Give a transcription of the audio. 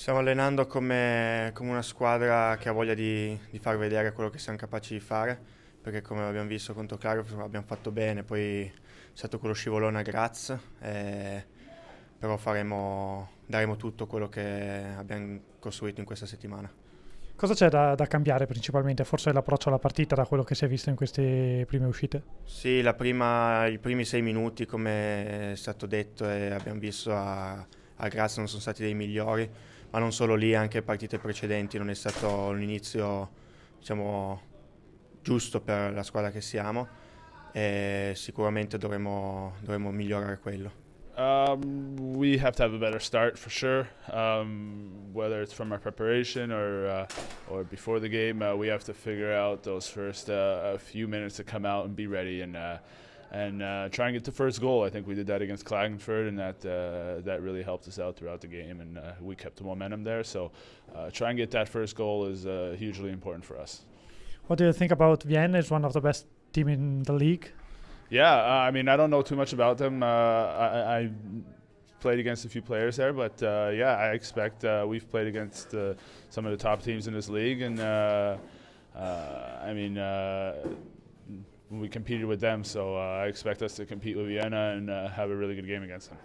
Stiamo allenando come, come, una squadra che ha voglia di, di, far vedere quello che siamo capaci di fare, perché come abbiamo visto contro Claro abbiamo fatto bene, poi è stato quello scivolone a Graz, eh, però faremo, daremo tutto quello che abbiamo costruito in questa settimana. Cosa c'è da, da, cambiare principalmente? Forse l'approccio alla partita da quello che si è visto in queste prime uscite? Sì, prima, i primi sei minuti, come è stato detto, eh, abbiamo visto a a Graz non sono stati dei migliori, ma non solo lì, anche partite precedenti non è stato un inizio diciamo, giusto per la squadra che siamo e sicuramente dovremo, dovremo migliorare quello. Um, we have to have a better start for sure. Um, whether it's from our preparation or uh, or before the game, uh, we have to figure out those first uh, few minutes to come out and be ready and uh, and uh, try and get the first goal. I think we did that against Klagenfurt, and that uh, that really helped us out throughout the game, and uh, we kept the momentum there. So, uh, try and get that first goal is uh, hugely important for us. What do you think about Vienna? It's one of the best team in the league. Yeah, uh, I mean, I don't know too much about them. I, I, played against a few players there, but yeah, I expect we've played against some of the top teams in this league, and I mean we competed with them, so uh, I expect us to compete with Vienna and uh, have a really good game against them.